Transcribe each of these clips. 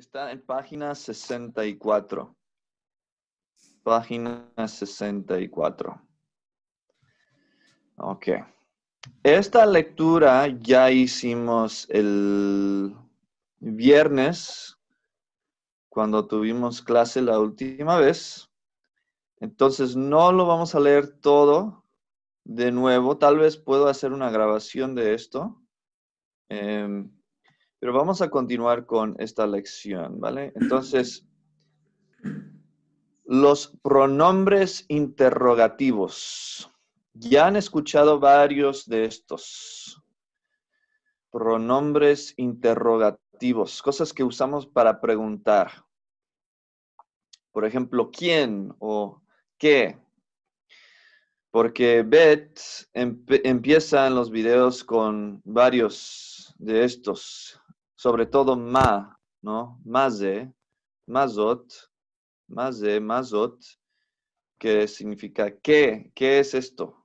está en página 64. Página 64. Ok. Esta lectura ya hicimos el viernes cuando tuvimos clase la última vez. Entonces no lo vamos a leer todo de nuevo. Tal vez puedo hacer una grabación de esto. Em, pero vamos a continuar con esta lección, ¿vale? Entonces, los pronombres interrogativos. Ya han escuchado varios de estos. Pronombres interrogativos, cosas que usamos para preguntar. Por ejemplo, ¿quién o qué? Porque Beth empieza en los videos con varios de estos sobre todo ma, ¿no? Maze, mazot, maze, mazot, que significa qué, qué es esto,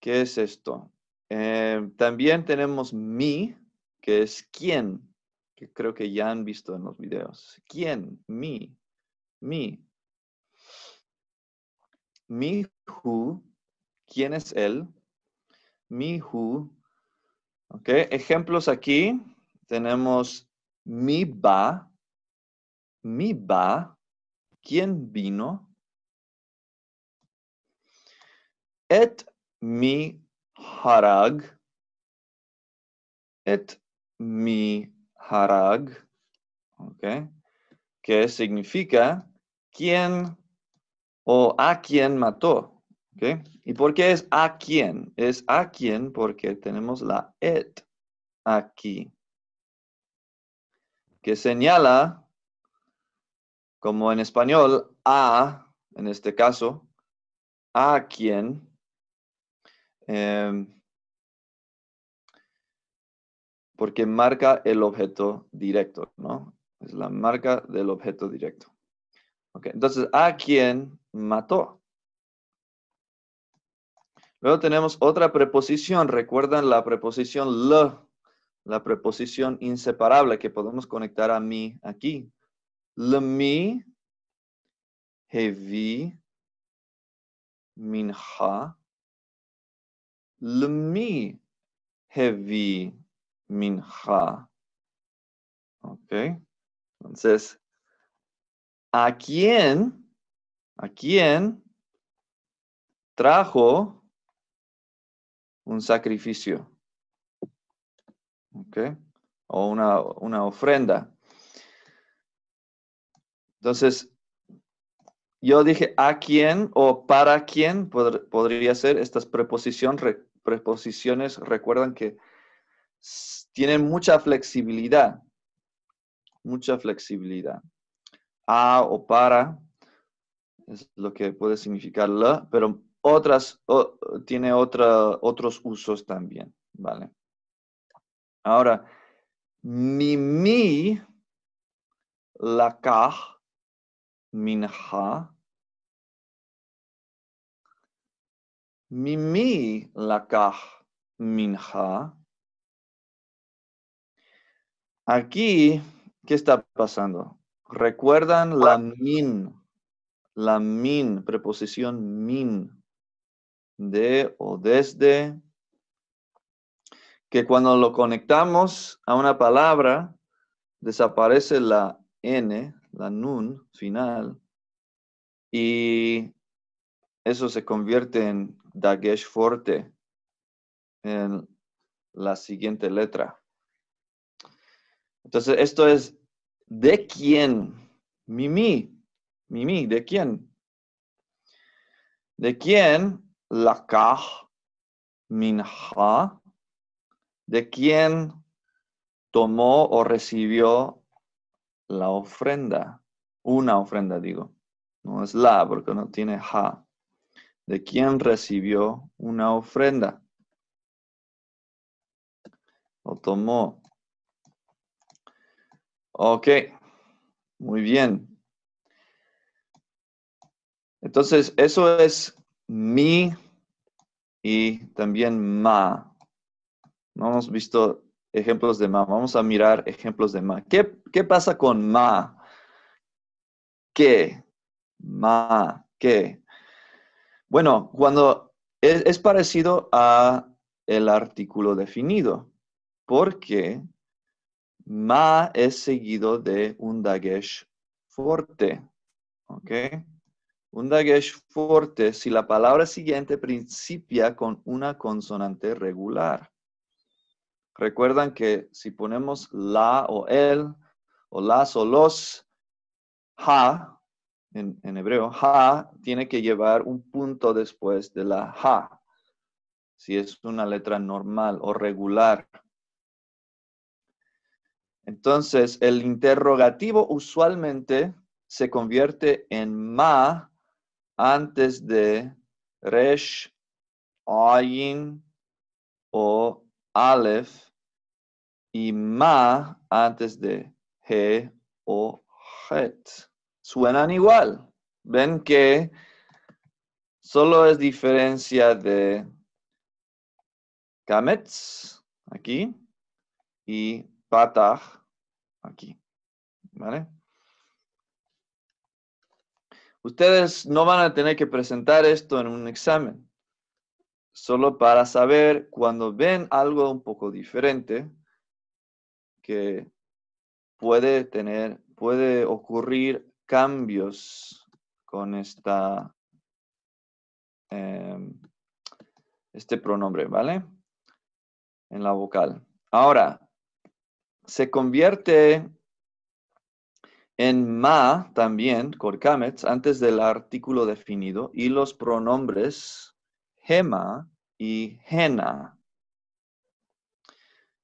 qué es esto. Em, también tenemos mi, que es quién, que creo que ya han visto en los videos. ¿Quién? Mi, mi. Mi, hu, ¿quién es él? Mi, hu ejemplos aquí. Tenemos mi ba. mi ba, quién vino. Et mi harag. Et mi harag. okay, que significa quién o a quién mató. Okay. ¿Y por qué es a quién? Es a quién porque tenemos la et aquí, que señala, como en español, a, en este caso, a quién. Em, porque marca el objeto directo, ¿no? Es la marca del objeto directo. entonces, ¿a quién mató? Luego tenemos otra preposición. Recuerdan la preposición lo, la preposición inseparable que podemos conectar a mi aquí. LE MI MIN mi MI He VI MIN HA. Ok. Entonces, ¿a quién? ¿A quién trajo un sacrificio. ¿Ok? O una, ofrenda. Entonces, yo dije a quién o para quién podría ser estas preposición, preposiciones. Recuerdan que tienen mucha flexibilidad. Mucha flexibilidad. A o para es lo que puede significar la, pero otras, tiene otra, otros usos también, ¿vale? Ahora, mi mi minha, mimi, lakah, minha. Aquí, ¿qué está pasando? Recuerdan la min, la min, preposición min, de o desde, que cuando lo conectamos a una palabra, desaparece la N, la nun final, y eso se convierte en Dagesh Forte, en la siguiente letra. Entonces, esto es de quién, Mimi, Mimi, de quién. De quién la Lakah Minha, de quien tomó o recibió la ofrenda, una ofrenda digo, no es la porque no tiene ha, de quien recibió una ofrenda o tomó. Ok, muy bien. Entonces, eso es mi y también ma. No hemos visto ejemplos de ma. Vamos a mirar ejemplos de ma. ¿Qué, pasa con ma? ¿Qué? Ma, ¿qué? Bueno, cuando e, es, parecido a el artículo definido, porque ma es seguido de un dagesh fuerte. ¿Ok? Un dagesh fuerte si la palabra siguiente principia con una consonante regular. Recuerdan que si ponemos la o el, o las o los, ha, en, en hebreo, ha tiene que llevar un punto después de la ha, si es una letra normal o regular. Entonces, el interrogativo usualmente se convierte en ma antes de Resh, Ayin o alef y Ma antes de He o Het. Suenan igual. Ven que solo es diferencia de Kametz aquí y Patach aquí. ¿Vale? Ustedes no van a tener que presentar esto en un examen. Solo para saber cuando ven algo un poco diferente que puede tener, puede ocurrir cambios con esta, em, este pronombre, ¿vale? En la vocal. Ahora, se convierte en ma también, corkamets, antes del artículo definido, y los pronombres hema y hena.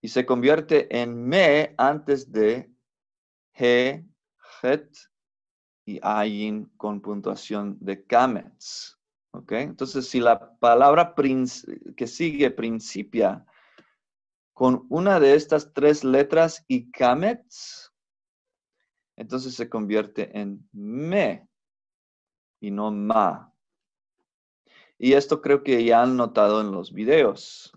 Y se convierte en me antes de he, het y ayin con puntuación de kamets. Entonces, si la palabra que sigue principia con una de estas tres letras y kamets entonces se convierte en me y no ma. Y esto creo que ya han notado en los videos.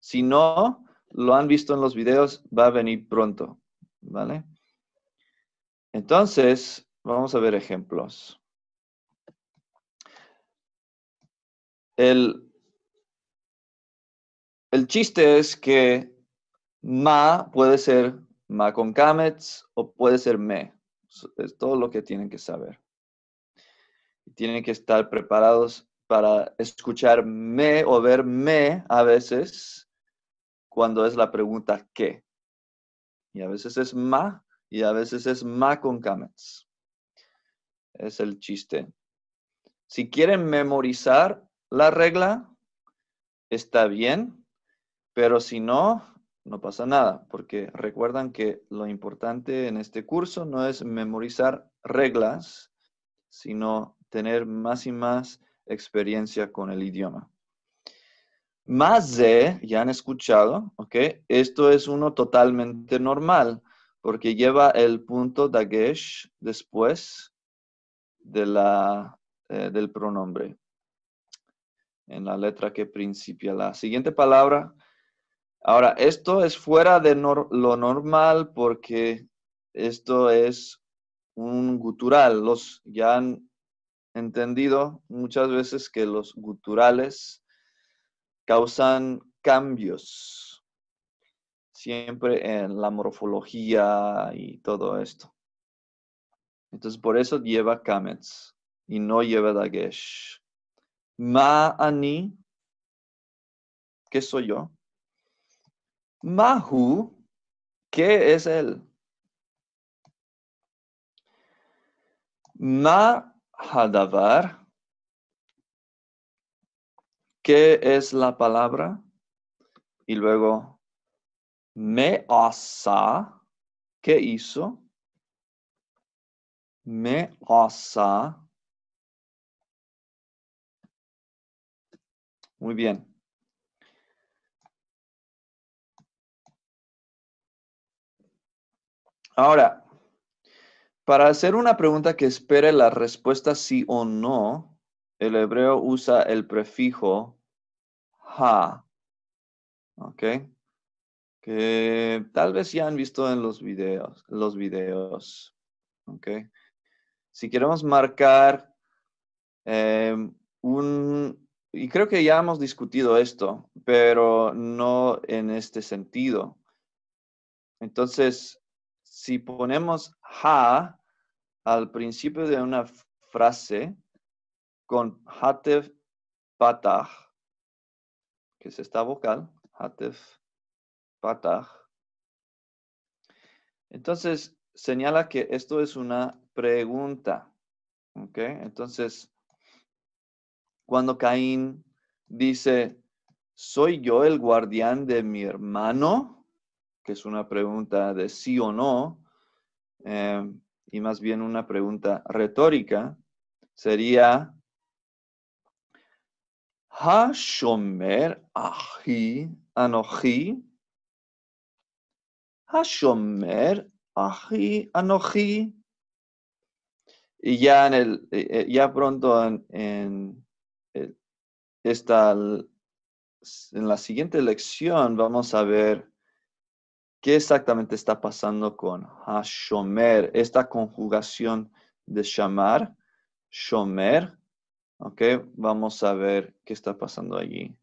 Si no lo han visto en los videos, va a venir pronto, ¿vale? Entonces, vamos a ver ejemplos. El, el chiste es que ma puede ser ma con kamets o puede ser me. Es todo lo que tienen que saber. Tienen que estar preparados para escuchar me o ver me a veces cuando es la pregunta qué. Y a veces es ma y a veces es ma con kamets. Es el chiste. Si quieren memorizar la regla, está bien, pero si no, no pasa nada, porque recuerdan que lo importante en este curso no es memorizar reglas, sino tener más y más experiencia con el idioma. Más de, ya han escuchado, ¿ok? Esto es uno totalmente normal, porque lleva el punto dagesh después de la, eh, del pronombre, en la letra que principia. La siguiente palabra Ahora, esto es fuera de lo normal porque esto es un gutural. Los ya han entendido muchas veces que los guturales causan cambios siempre en la morfología y todo esto. Entonces, por eso lleva kamets y no lleva dagesh. Ma-ani, ¿qué soy yo? Mahu, ¿qué es él? Mahadavar, ¿qué es la palabra? Y luego, Measa, ¿qué hizo? Measa. Muy bien. Ahora, para hacer una pregunta que espere la respuesta sí o no, el hebreo usa el prefijo ha. ¿Ok? Que tal vez ya han visto en los videos. Los videos. ¿Ok? Si queremos marcar em, un... Y creo que ya hemos discutido esto, pero no en este sentido. Entonces, si ponemos ha al principio de una frase con hatef patah, que es esta vocal, hatef patah, entonces señala que esto es una pregunta. Entonces, cuando Caín dice, ¿soy yo el guardián de mi hermano? que es una pregunta de sí o no, eh, y más bien una pregunta retórica, sería, ¿Ha shomer ahi anoji? ¿Ha shomer anoji? Y ya, en el, eh, eh, ya pronto esta, en la siguiente lección vamos a ver ¿Qué exactamente está pasando con Hashomer? Esta conjugación de llamar, Shomer. Ok, vamos a ver qué está pasando allí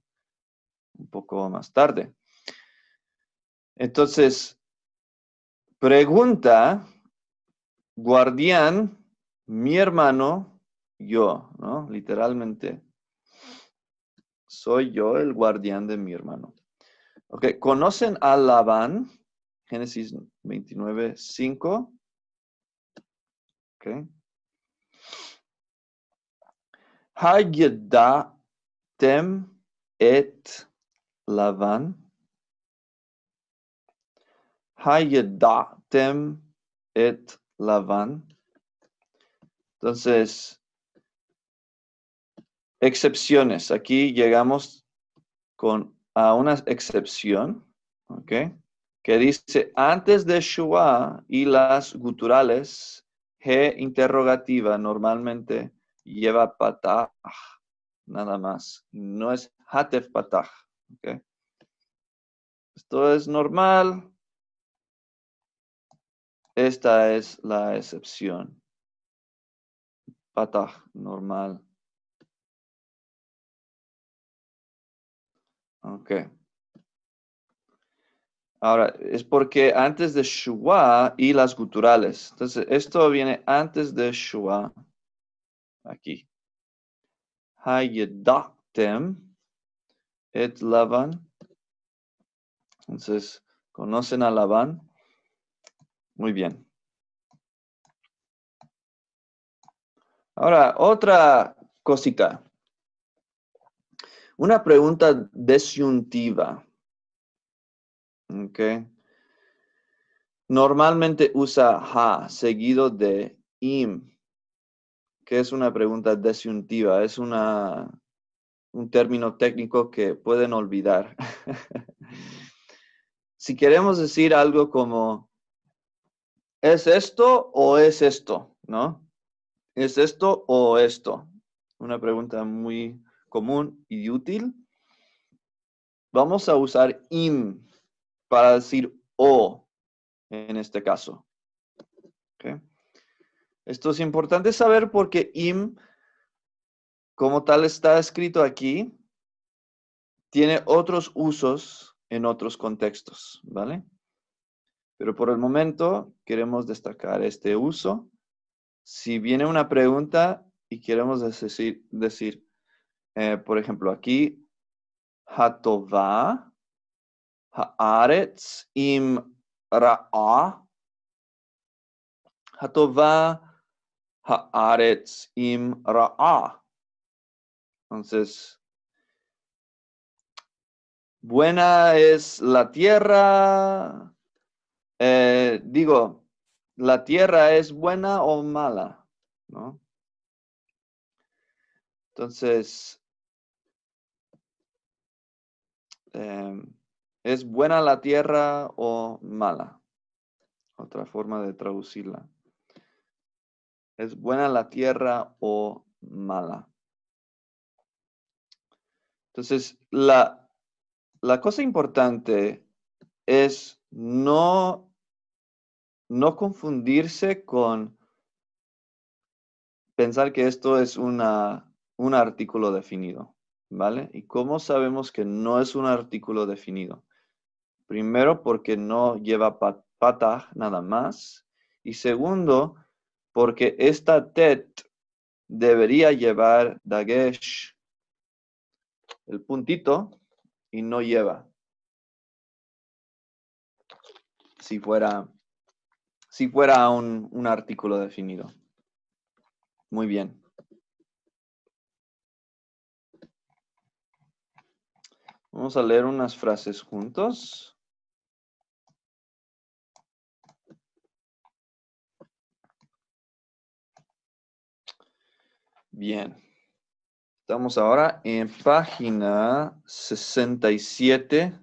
un poco más tarde. Entonces, pregunta, guardián, mi hermano, yo, ¿no? Literalmente, soy yo el guardián de mi hermano. Ok, ¿conocen a Labán? Génesis 29, 5. Okay. tem et Lavan. tem et Lavan. Entonces, excepciones. Aquí llegamos con, a una excepción. okay que dice, antes de Shua y las guturales, G interrogativa normalmente lleva pataj. nada más. No es hatef pataj. Esto es normal. Esta es la excepción. Patah, normal. Okay. Ahora, es porque antes de Shua y las guturales. Entonces, esto viene antes de Shua. Aquí. Hayedaktem et Lavan. Entonces, ¿conocen a Laban. Muy bien. Ahora, otra cosita. Una pregunta desyuntiva. Okay. Normalmente usa ha seguido de im, que es una pregunta desyuntiva. es una, un término técnico que pueden olvidar. si queremos decir algo como, ¿es esto o es esto? ¿No? ¿Es esto o esto? Una pregunta muy común y útil. Vamos a usar im para decir o en este caso. Esto es importante saber porque im, como tal está escrito aquí, tiene otros usos en otros contextos, ¿vale? Pero por el momento queremos destacar este uso. Si viene una pregunta y queremos decir, decir eh, por ejemplo, aquí, Hatova Haaretz im Ra'a Hatova Haaretz im Ra'a. Entonces, buena es la tierra. Eh, digo, la tierra es buena o mala, ¿no? Entonces, em, ¿Es buena la tierra o mala? Otra forma de traducirla. ¿Es buena la tierra o mala? Entonces, la, la cosa importante es no, no confundirse con pensar que esto es una, un artículo definido, ¿vale? ¿Y cómo sabemos que no es un artículo definido? Primero, porque no lleva pata, nada más. Y segundo, porque esta tet debería llevar dagesh, el puntito, y no lleva. Si fuera, si fuera un artículo definido. Muy bien. Vamos a leer unas frases juntos. Bien. Estamos ahora en página 67.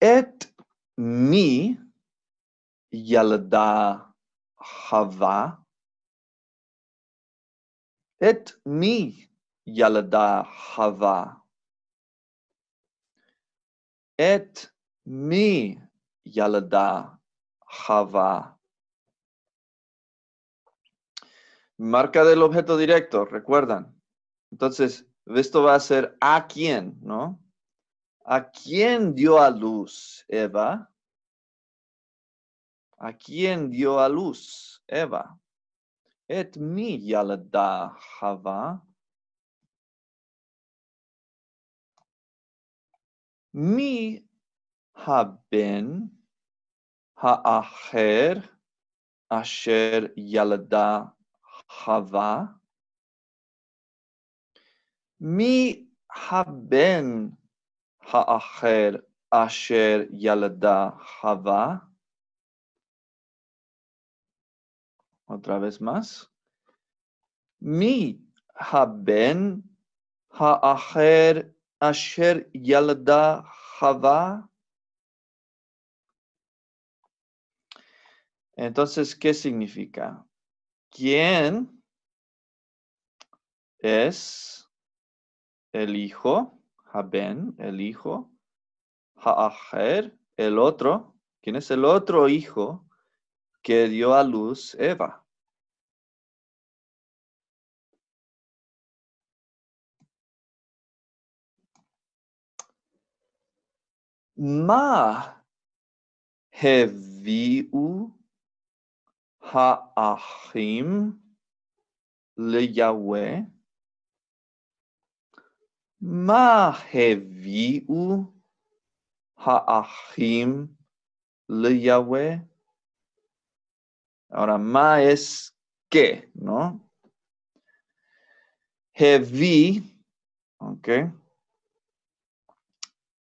Et mi yalda hava. Et mi yalda hava. Et mi yalda hava. Marca del objeto directo, recuerdan. Entonces, esto va a ser a quién, ¿no? ¿A quién dio a luz Eva? ¿A quién dio a luz Eva? Et mi yalada Java. Mi haben aher asher yalada hava, mi haben ha'acher asher yalda hava. Otra vez más. Mi haben ha'acher asher yalda hava. Entonces, ¿qué significa? ¿Quién es el hijo? Haben, el hijo. Haacher, el otro. ¿Quién es el otro hijo que dio a luz Eva? Ma ahim le Yahweh. ha achim le Yahweh. Ahora, ma es que, ¿no? Hevi, ¿ok?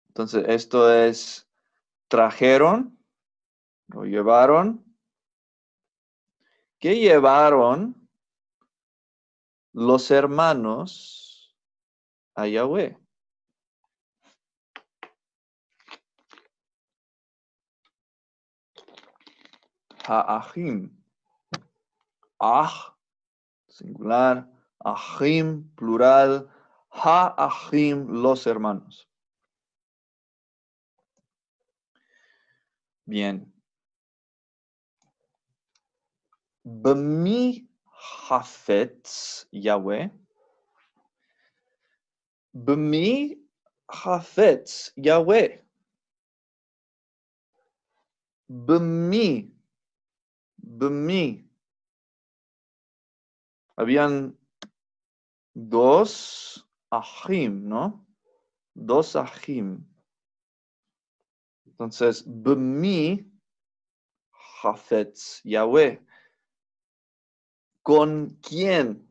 Entonces, esto es trajeron, lo llevaron, ¿Qué llevaron los hermanos a Yahweh. Ah, singular. Ahim, plural. jaajim, los hermanos. Bien. Bemi Hafet Yahweh. Bemi Hafetz Yahweh. Bemi. Bemi. Habían dos ahim, ¿no? Dos ahim. Entonces, Bemi Hafetz Yahweh. ¿Con quién?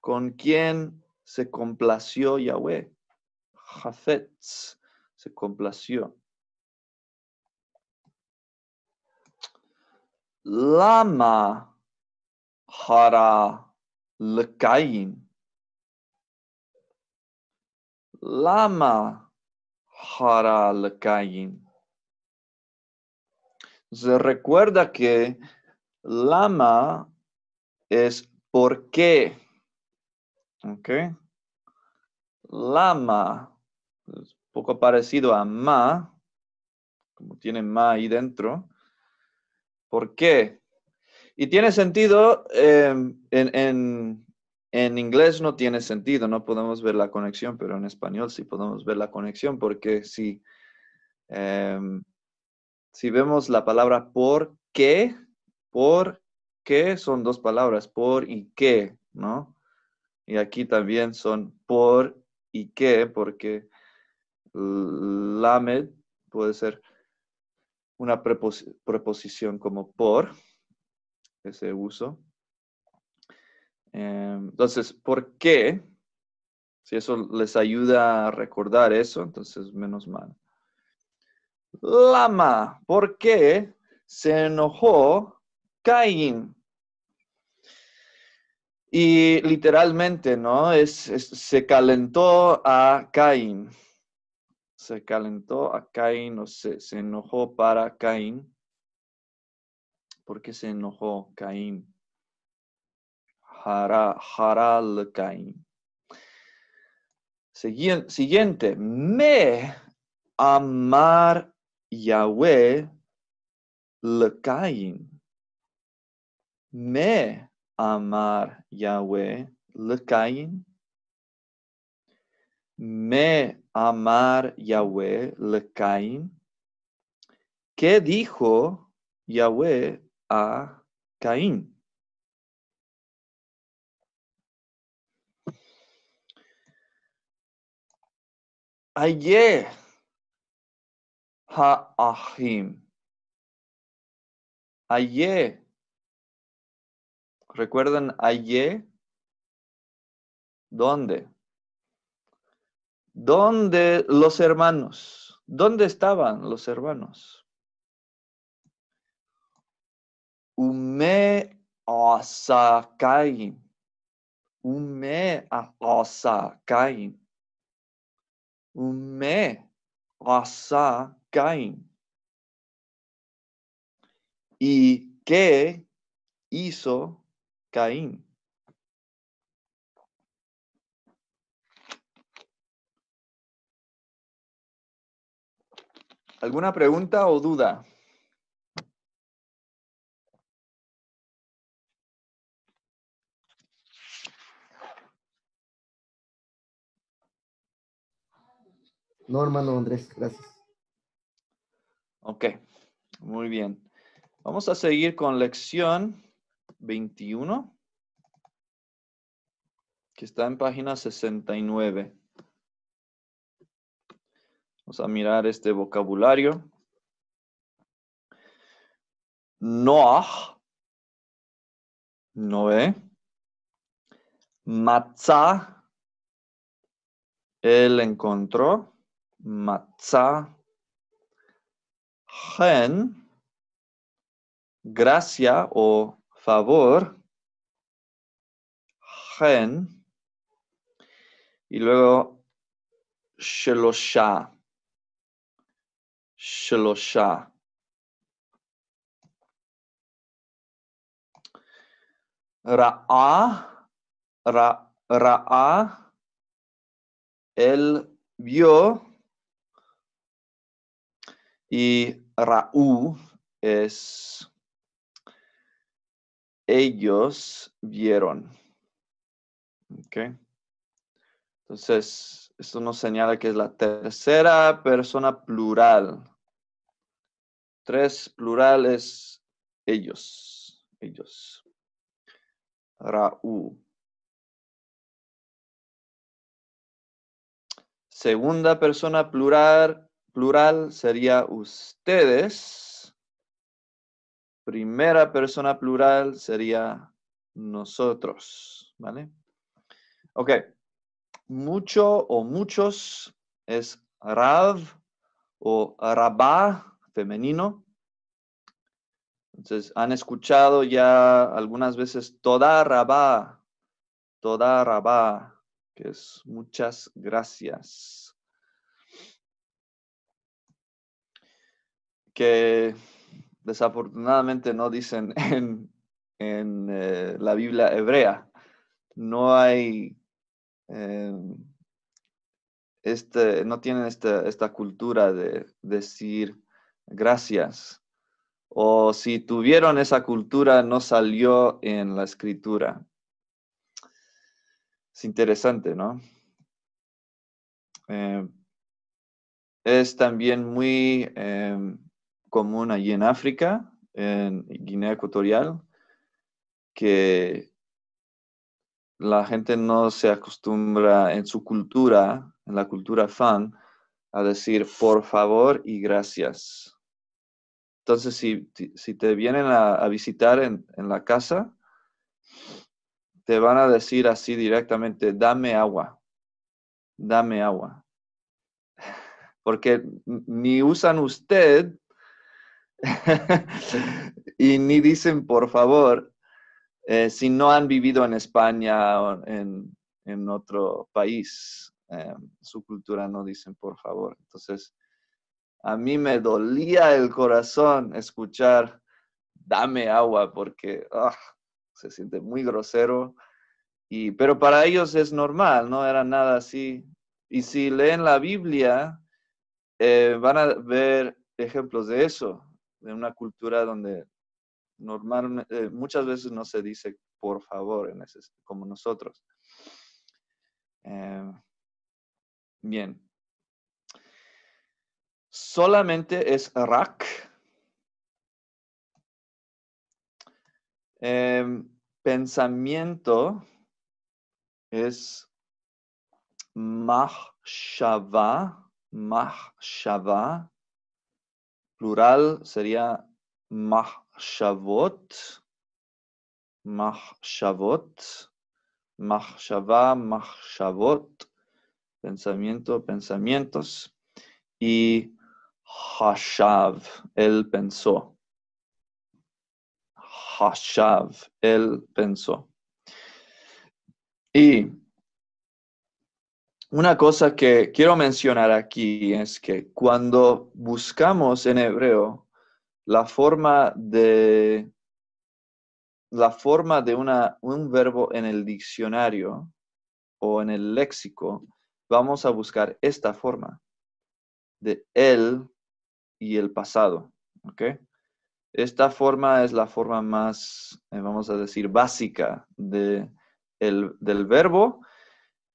¿Con quién se complació Yahweh? Jafetz se complació. Lama hara lekain. Lama hara lekain. Se recuerda que Lama es por qué. ¿Ok? Lama. Es un poco parecido a ma. Como tiene ma ahí dentro. ¿Por qué? Y tiene sentido, em, en, en, inglés no tiene sentido, no podemos ver la conexión, pero en español sí podemos ver la conexión, porque si, em, si vemos la palabra por qué, por son dos palabras, por y que, ¿no? Y aquí también son por y que, porque lamed puede ser una preposición como por, ese uso. Eh, entonces, ¿por qué? Si eso les ayuda a recordar eso, entonces menos mal. Lama, ¿por qué se enojó Caín? Y literalmente, ¿no? Es, se calentó a Caín. Se calentó a Caín o se, se enojó para Caín. ¿Por qué se enojó Caín? Jara, Caín. Siguiente, me amar Yahweh le Caín. Me amar Yahweh, le caín. Me amar Yahweh, le caín. ¿Qué dijo Yahweh a Caín? ha Ha'ahim. Aye. Recuerden ayer. ¿Dónde? ¿Dónde los hermanos? ¿Dónde estaban los hermanos? Ume Asakain Ume Asakain Ume Asakain ¿Y qué hizo Caín ¿Alguna pregunta o duda? No, hermano Andrés, gracias. Ok, muy bien. Vamos a seguir con lección 21, que está en página sesenta y nueve. Vamos a mirar este vocabulario. Noah, Noé, matza. él encontró, matza. Gen, gracia o favor, gen, y luego shelosha, shelosha. Ra'a, ra, ra'a, el bio y Ra'u es ellos vieron. Okay. Entonces, esto nos señala que es la tercera persona plural. Tres plurales, ellos, ellos. Raúl. Segunda persona plural, plural sería ustedes primera persona plural sería nosotros, ¿vale? Ok, mucho o muchos es Rav o Rabá femenino. Entonces, han escuchado ya algunas veces toda Rabá, toda Rabá, que es muchas gracias. Que desafortunadamente no dicen en, eh, la Biblia hebrea. No hay, eh, este, no tienen esta, cultura de decir gracias. O si tuvieron esa cultura, no salió en la escritura. Es interesante, ¿no? Eh, es también muy común allí en África, en Guinea Ecuatorial, que la gente no se acostumbra en su cultura, en la cultura fan, a decir por favor y gracias. Entonces, si, te vienen a, visitar en, en, la casa, te van a decir así directamente, dame agua, dame agua. Porque ni usan usted y ni dicen por favor eh, si no han vivido en España o en, otro país. Eh, su cultura no dicen por favor. Entonces, a mí me dolía el corazón escuchar, dame agua, porque ah, se siente muy grosero. Y, pero para ellos es normal, no era nada así. Y si leen la Biblia, eh, van a ver ejemplos de eso de una cultura donde eh, muchas veces no se dice por favor en como nosotros. Em, bien. Solamente es rak. Em, pensamiento es mahshava, mahshava plural sería machavot, machavot, machava, machavot, pensamiento, pensamientos, y hashav, él pensó. Hashav, él pensó. Y una cosa que quiero mencionar aquí es que cuando buscamos en hebreo la forma de la forma de una, un verbo en el diccionario o en el léxico, vamos a buscar esta forma de él y el pasado. Esta forma es la forma más, eh, vamos a decir, básica de el, del verbo.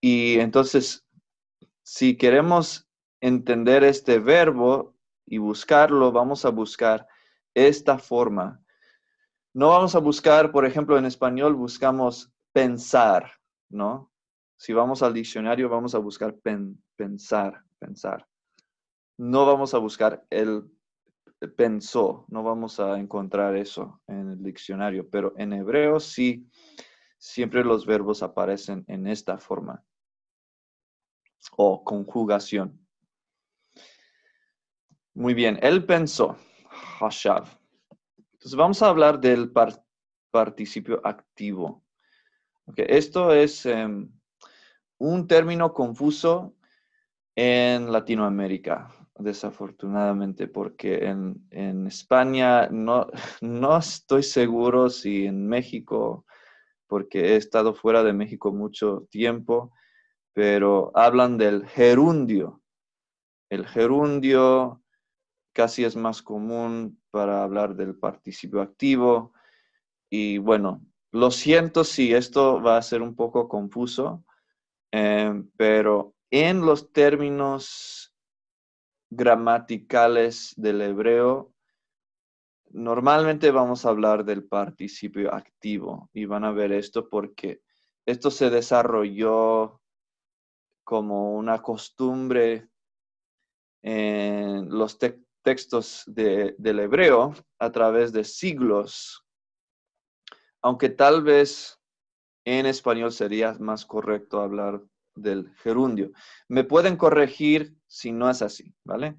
Y entonces si queremos entender este verbo y buscarlo, vamos a buscar esta forma. No vamos a buscar, por ejemplo, en español buscamos pensar, ¿no? Si vamos al diccionario, vamos a buscar pensar, pensar. No vamos a buscar el pensó, no vamos a encontrar eso en el diccionario, pero en hebreo sí, siempre los verbos aparecen en esta forma o conjugación. Muy bien, él pensó, Hashav. Entonces vamos a hablar del participio activo. esto es em, un término confuso en Latinoamérica, desafortunadamente, porque en, España no, estoy seguro si en México, porque he estado fuera de México mucho tiempo, pero hablan del gerundio. El gerundio casi es más común para hablar del participio activo. Y bueno, lo siento si esto va a ser un poco confuso, eh, pero en los términos gramaticales del hebreo, normalmente vamos a hablar del participio activo y van a ver esto porque esto se desarrolló como una costumbre en los textos del hebreo a través de siglos, aunque tal vez en español sería más correcto hablar del gerundio. Me pueden corregir si no es así, ¿vale?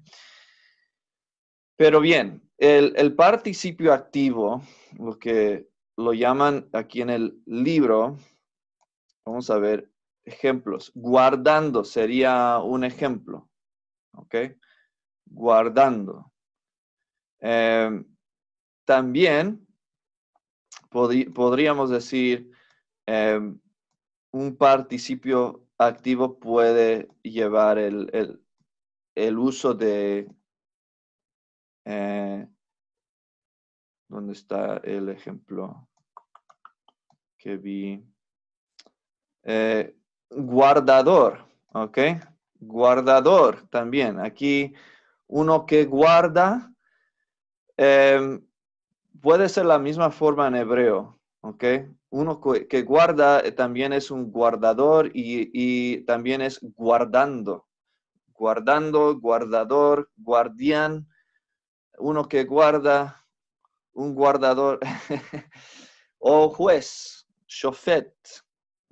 Pero bien, el, el participio activo, lo que lo llaman aquí en el libro, vamos a ver, ejemplos. Guardando sería un ejemplo. ¿Ok? Guardando. Em, también podríamos decir em, un participio activo puede llevar el, uso de... Eh, ¿Dónde está el ejemplo que vi? Eh, guardador, ¿ok? Guardador también. Aquí uno que guarda em, puede ser la misma forma en hebreo, ¿ok? Uno que guarda eh, también es un guardador y, también es guardando. Guardando, guardador, guardián, uno que guarda, un guardador, o juez, shofet,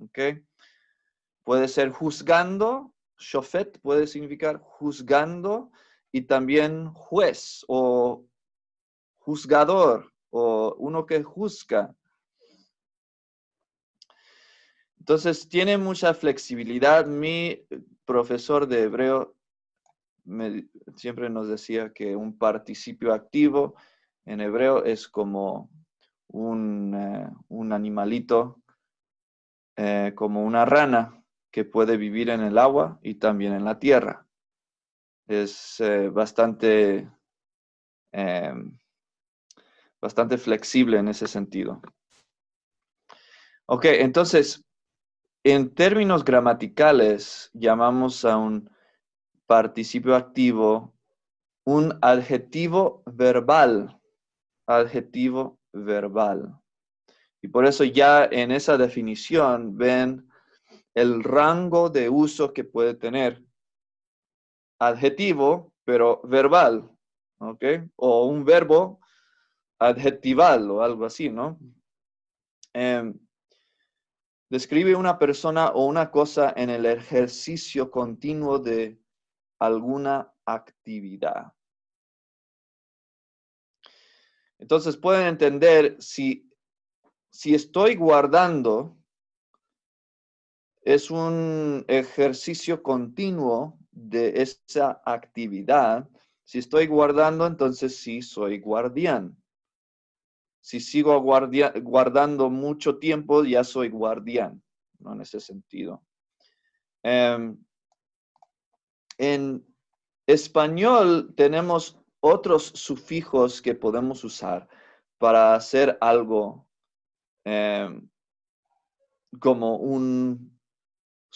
¿ok? Puede ser juzgando, shofet puede significar juzgando y también juez o juzgador o uno que juzga. Entonces tiene mucha flexibilidad. Mi profesor de hebreo siempre nos decía que un participio activo en hebreo es como un, eh, animalito, eh, como una rana, que puede vivir en el agua y también en la tierra. Es eh, bastante, em, bastante flexible en ese sentido. Ok, entonces, en términos gramaticales, llamamos a un participio activo un adjetivo verbal. Adjetivo verbal. Y por eso ya en esa definición ven el rango de uso que puede tener. Adjetivo, pero verbal, ¿ok? O un verbo adjetival o algo así, ¿no? Em, describe una persona o una cosa en el ejercicio continuo de alguna actividad. Entonces pueden entender si, si estoy guardando es un ejercicio continuo de esa actividad. Si estoy guardando, entonces sí soy guardián. Si sigo guardando mucho tiempo, ya soy guardián, ¿no? En ese sentido. Em, en español tenemos otros sufijos que podemos usar para hacer algo em, como un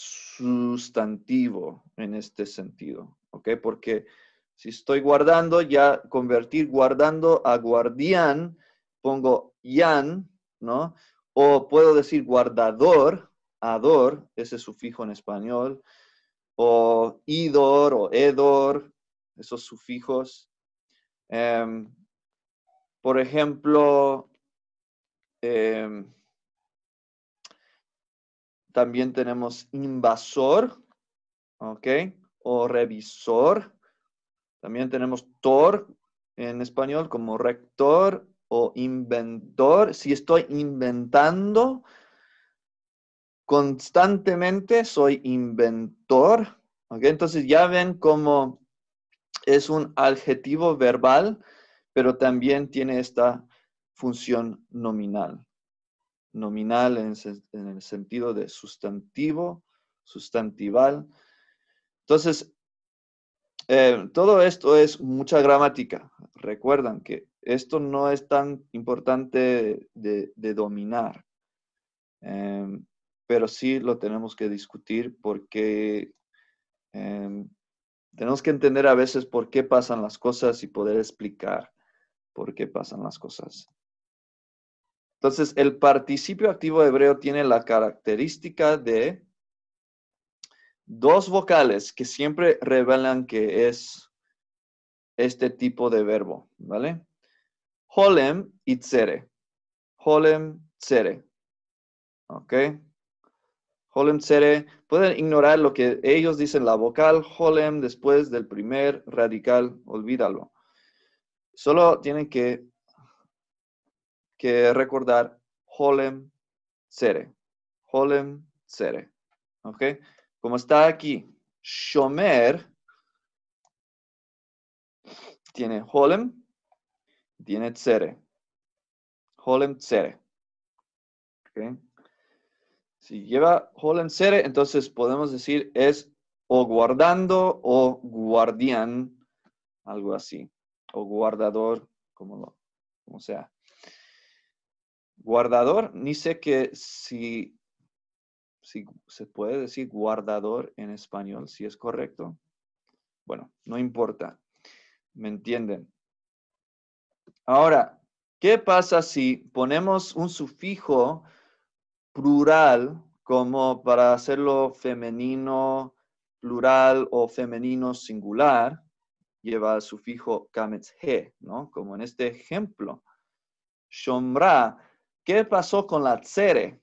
sustantivo en este sentido, ¿ok? Porque si estoy guardando, ya convertir guardando a guardián, pongo yan, ¿no? O puedo decir guardador, ador, ese sufijo en español, o idor o edor, esos sufijos. Em, por ejemplo, em, también tenemos invasor, ¿ok? O revisor. También tenemos tor en español como rector o inventor. Si estoy inventando constantemente, soy inventor. ¿ok? Entonces ya ven cómo es un adjetivo verbal, pero también tiene esta función nominal nominal en, el sentido de sustantivo, sustantival. Entonces, eh, todo esto es mucha gramática. Recuerdan que esto no es tan importante de, dominar, em, pero sí lo tenemos que discutir porque em, tenemos que entender a veces por qué pasan las cosas y poder explicar por qué pasan las cosas. Entonces, el participio activo hebreo tiene la característica de dos vocales que siempre revelan que es este tipo de verbo, ¿vale? Holem y tsere. Holem, tsere. ¿Ok? Holem, tsere. Pueden ignorar lo que ellos dicen, la vocal holem después del primer radical, olvídalo. Solo tienen que que recordar Holem Sere. Holem cere ¿Ok? Como está aquí, Shomer tiene Holem, tiene Tsere. Holem Tsere. ¿ok? Si lleva Holem Tsere, entonces podemos decir es o guardando o guardián, algo así, o guardador, como, lo, como sea guardador, Ni sé que si, si se puede decir guardador en español, si es correcto. Bueno, no importa. ¿Me entienden? Ahora, ¿qué pasa si ponemos un sufijo plural como para hacerlo femenino plural o femenino singular? Lleva el sufijo kametz ¿no? Como en este ejemplo. Shomra ¿Qué pasó con la tsere?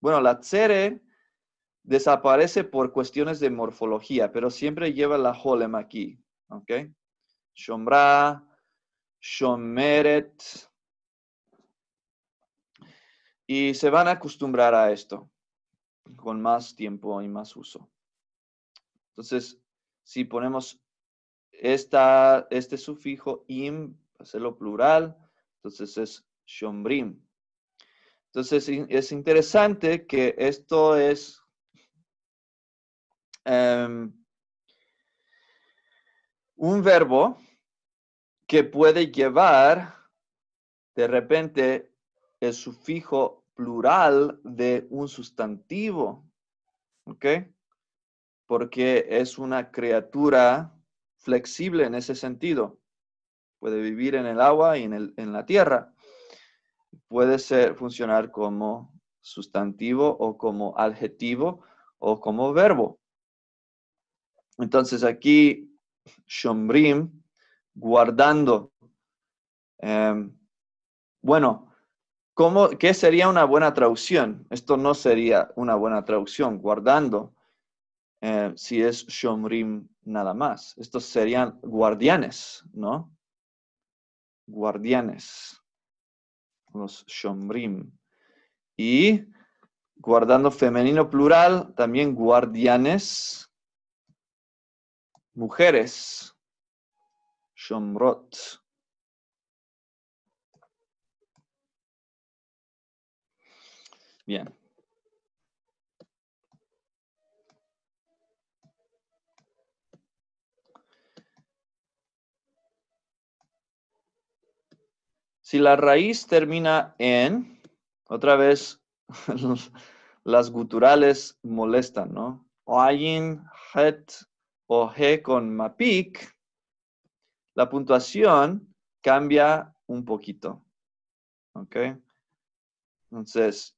Bueno, la tsere desaparece por cuestiones de morfología, pero siempre lleva la holem aquí. ¿Ok? Shomra, Shomeret. Y se van a acostumbrar a esto con más tiempo y más uso. Entonces, si ponemos este sufijo im, hacerlo plural, entonces es shombrim. Entonces es interesante que esto es em, un verbo que puede llevar de repente el sufijo plural de un sustantivo, ¿ok? Porque es una criatura flexible en ese sentido. Puede vivir en el agua y en, en la tierra puede ser, funcionar como sustantivo o como adjetivo o como verbo. Entonces aquí, shomrim, guardando. Em, bueno, ¿qué sería una buena traducción? Esto no sería una buena traducción, guardando, eh, si es shomrim nada más. Estos serían guardianes, ¿no? Guardianes los shomrim. Y guardando femenino plural, también guardianes, mujeres, shomrot. Bien. Si la raíz termina en, otra vez, las guturales molestan, ¿no? ayin, het o he con mapik, la puntuación cambia un poquito. ¿Ok? Entonces,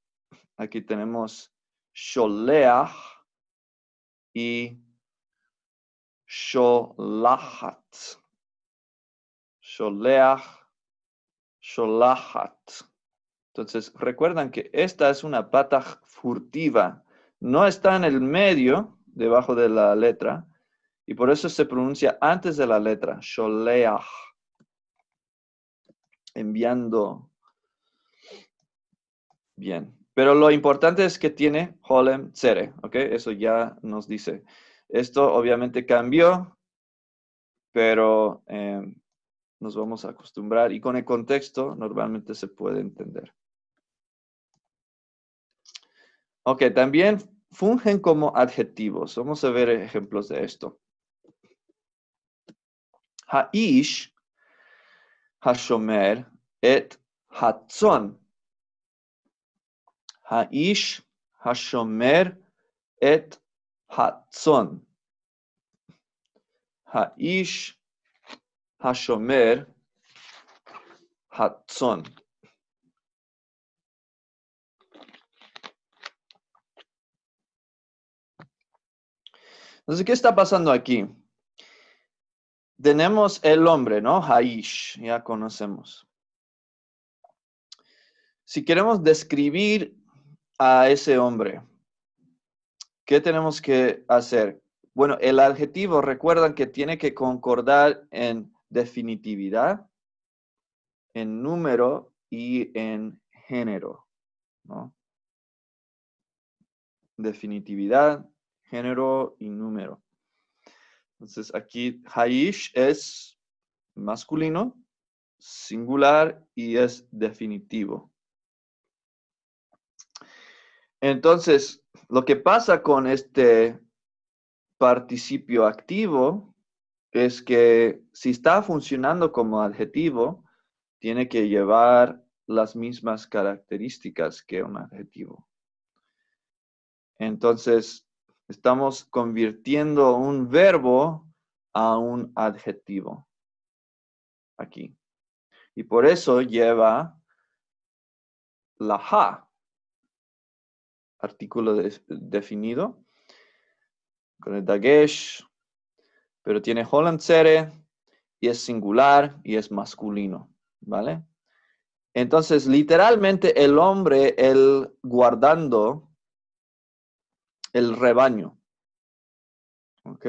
aquí tenemos sholeah y sholahat. Sholeah sholahat. Entonces, recuerdan que esta es una pata furtiva. No está en el medio, debajo de la letra, y por eso se pronuncia antes de la letra, sholeach, enviando. Bien, pero lo importante es que tiene holem cere, ¿ok? Eso ya nos dice. Esto obviamente cambió, pero eh, nos vamos a acostumbrar y con el contexto normalmente se puede entender. Ok, también fungen como adjetivos. Vamos a ver ejemplos de esto. Haish, Hashomer, et Hatzon. Haish, Hashomer, et ha Haish, Hashomer Hatzon. Entonces, ¿qué está pasando aquí? Tenemos el hombre, ¿no? Haish, ya conocemos. Si queremos describir a ese hombre, ¿qué tenemos que hacer? Bueno, el adjetivo, recuerdan que tiene que concordar en definitividad en número y en género. Definitividad, género y número. Entonces aquí Haish es masculino, singular y es definitivo. Entonces, lo que pasa con este participio activo es que si está funcionando como adjetivo, tiene que llevar las mismas características que un adjetivo. Entonces, estamos convirtiendo un verbo a un adjetivo aquí. Y por eso lleva la ha. artículo definido, con el dagesh, pero tiene Cere y es singular y es masculino, ¿vale? Entonces, literalmente el hombre, el guardando el rebaño. ¿Ok?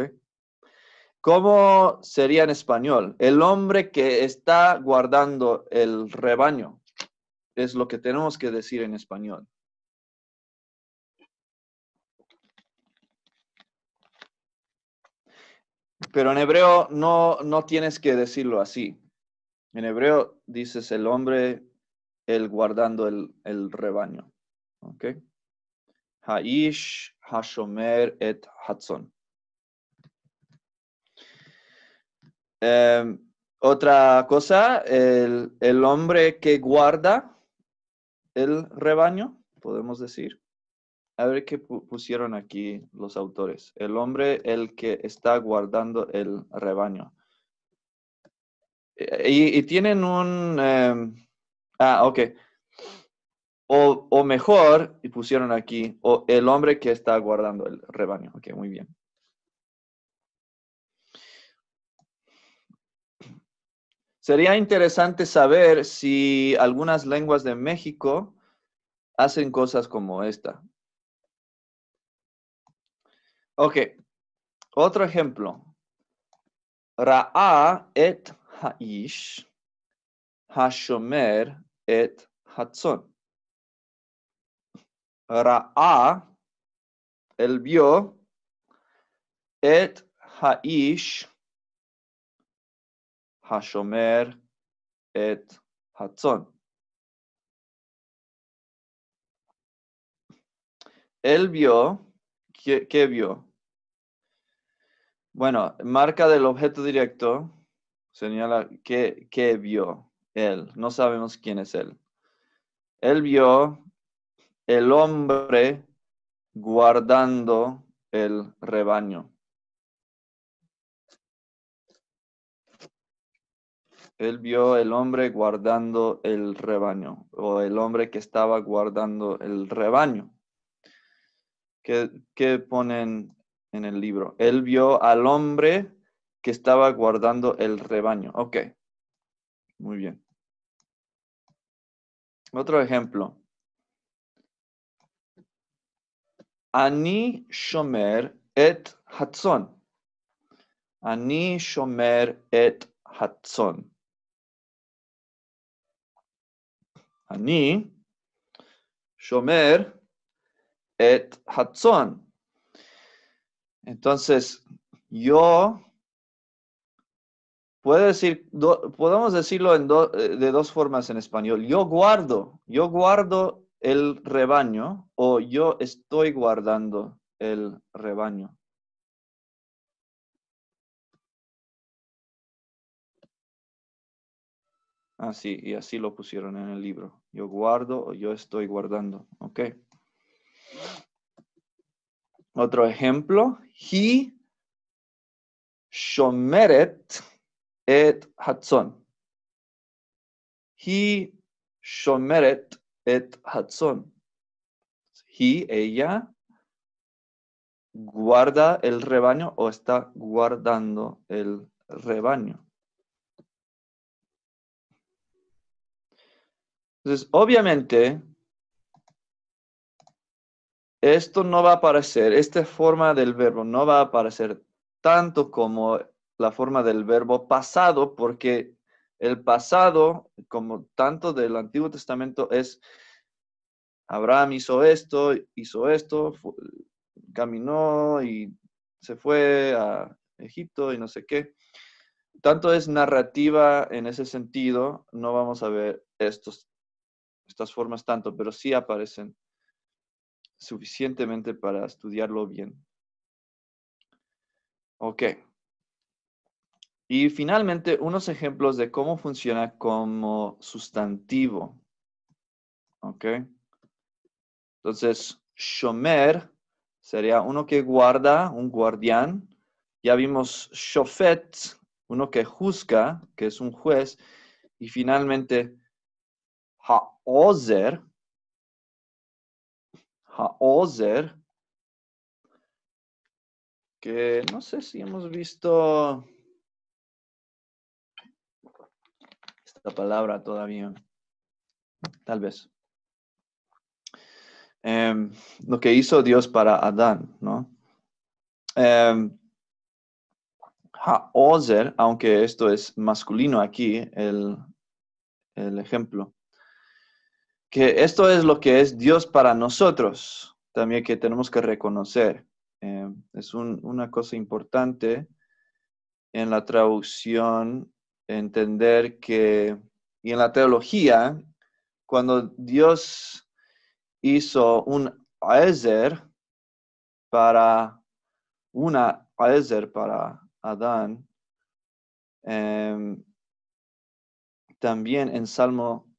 ¿Cómo sería en español? El hombre que está guardando el rebaño. Es lo que tenemos que decir en español. Pero en hebreo no, no tienes que decirlo así. En hebreo dices el hombre, el guardando el, el rebaño. ¿Ok? Haish, Hashomer et Hatzon. Em, otra cosa, el, el hombre que guarda el rebaño, podemos decir. A ver qué pusieron aquí los autores. El hombre, el que está guardando el rebaño. Eh, y, tienen un... Em, ah, ok. O, o, mejor, y pusieron aquí, o el hombre que está guardando el rebaño. Ok, muy bien. Sería interesante saber si algunas lenguas de México hacen cosas como esta. Ok, otro ejemplo. Ra'a et ha'ish, hashomer et hatzon. Ra'a, el vio, et ha'ish, hashomer et hatzon. El vio ¿Qué, vio? Bueno, marca del objeto directo señala que vio él. No sabemos quién es él. Él vio el hombre guardando el rebaño. Él vio el hombre guardando el rebaño o el hombre que estaba guardando el rebaño. ¿Qué, ponen en el libro? Él vio al hombre que estaba guardando el rebaño. Ok, muy bien. Otro ejemplo. Ani Shomer et Hatzon. Ani Shomer et Hatzon. Ani Shomer et Entonces, yo puede decir, podemos decirlo en eh, de dos formas en español. Yo guardo, yo guardo el rebaño o yo estoy guardando el rebaño. Así, y así lo pusieron en el libro. Yo guardo o yo estoy guardando. Ok. Otro ejemplo. He shomeret et hatzon. He shomeret et hatzon. He, ella, guarda el rebaño o está guardando el rebaño. Entonces, obviamente, esto no va a aparecer, esta forma del verbo no va a aparecer tanto como la forma del verbo pasado, porque el pasado, como tanto del Antiguo Testamento, es Abraham hizo esto, hizo esto, caminó y se fue a Egipto y no sé qué. Tanto es narrativa en ese sentido, no vamos a ver estos, estas formas tanto, pero sí aparecen suficientemente para estudiarlo bien. Ok. Y finalmente, unos ejemplos de cómo funciona como sustantivo. Ok. Entonces, shomer sería uno que guarda, un guardián. Ya vimos shofet, uno que juzga, que es un juez. Y finalmente, haozer Haozer, que no sé si hemos visto esta palabra todavía, tal vez. Em, lo que hizo Dios para Adán, ¿no? ha em, aunque esto es masculino aquí, el ejemplo que esto es lo que es Dios para nosotros, también que tenemos que reconocer. Em, es una cosa importante en la traducción, entender que, y en la teología, cuando Dios hizo un Aezer para una para Adán, em, también en Salmo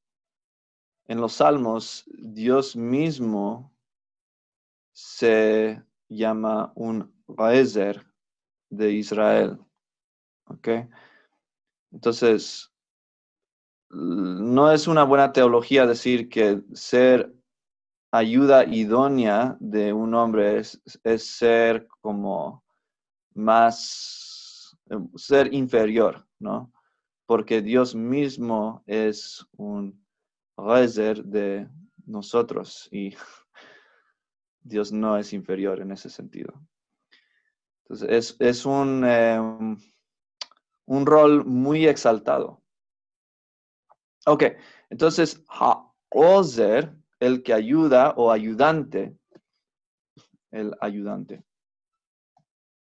en los salmos, Dios mismo se llama un Raezer de Israel. ¿Ok? Entonces, no es una buena teología decir que ser ayuda idónea de un hombre es, es ser como más, ser inferior, ¿no? Porque Dios mismo es un Reiser de nosotros y Dios no es inferior en ese sentido. Entonces, es, un, em, un rol muy exaltado. Ok, entonces, el que ayuda o ayudante, el ayudante.